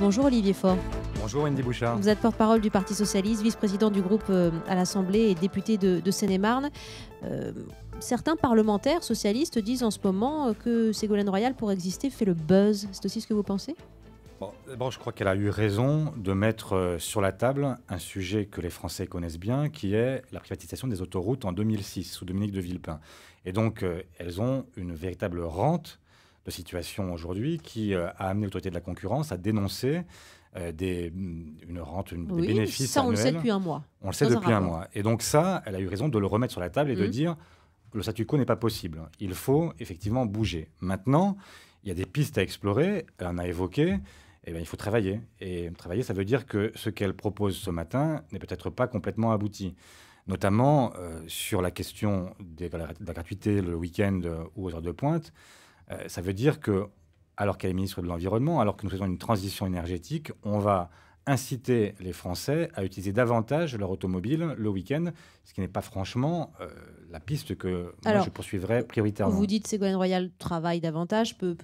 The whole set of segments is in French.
Bonjour Olivier Faure. Bonjour Wendy Bouchard. Vous êtes porte-parole du Parti Socialiste, vice-président du groupe euh, à l'Assemblée et député de, Seine-et-Marne. Euh, certains parlementaires socialistes disent en ce moment euh, que Ségolène Royal, pour exister, fait le buzz. C'est aussi ce que vous pensez Bon, je crois qu'elle a eu raison de mettre sur la table un sujet que les Français connaissent bien, qui est la privatisation des autoroutes en 2006 sous Dominique de Villepin. Et donc, elles ont une véritable rente de situation aujourd'hui qui euh, a amené l'autorité de la concurrence à dénoncer euh, des, mm, une rente, des bénéfices ça, on le sait depuis un mois. On le sait depuis un, mois. Et donc ça, elle a eu raison de le remettre sur la table et de mmh. dire que le statu quo n'est pas possible. Il faut effectivement bouger. Maintenant, il y a des pistes à explorer. Elle en a évoqué. Eh bien, il faut travailler. Et travailler, ça veut dire que ce qu'elle propose ce matin n'est peut-être pas complètement abouti. Notamment euh, sur la question de la gratuité le week-end ou aux heures de pointe. Euh, ça veut dire que, alors qu'elle est ministre de l'Environnement, alors que nous faisons une transition énergétique, on va inciter les Français à utiliser davantage leur automobile le week-end, ce qui n'est pas franchement euh, la piste que je poursuivrais prioritairement. Vous dites que Ségolène Royal travaille davantage, peut,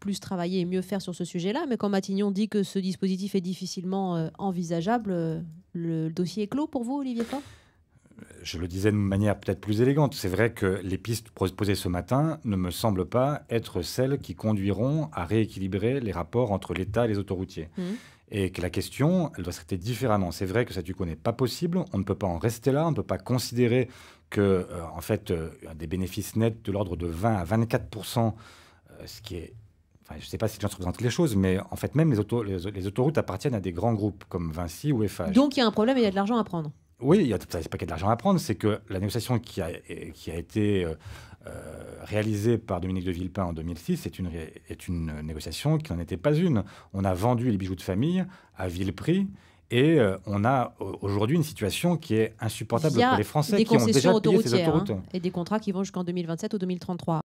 plus travailler et mieux faire sur ce sujet-là, mais quand Matignon dit que ce dispositif est difficilement euh, envisageable, le dossier est clos pour vous, Olivier Faure je le disais de manière peut-être plus élégante, c'est vrai que les pistes proposées ce matin ne me semblent pas être celles qui conduiront à rééquilibrer les rapports entre l'État et les autoroutiers. Mmh. Et que la question, elle doit se traiter différemment. C'est vrai que ça tu connais pas possible, on ne peut pas en rester là, on ne peut pas considérer que, euh, en fait, euh, des bénéfices nets de l'ordre de 20 à 24 euh, ce qui est Enfin, je ne sais pas si tu représente toutes les choses, mais en fait, même les, autoroutes appartiennent à des grands groupes comme Vinci ou Eiffage. Donc il y a un problème et il y a de l'argent à prendre. Oui, il y a pas qu'il y a de l'argent à prendre, c'est que la négociation qui a, qui a été euh, euh, réalisée par Dominique de Villepin en 2006 est une, est une négociation qui n'en était pas une. On a vendu les bijoux de famille à vil prix. Et euh, on a aujourd'hui une situation qui est insupportable pour les Français qui ont déjà payé ces autoroutes. Hein, et des contrats qui vont jusqu'en 2027 ou 2033.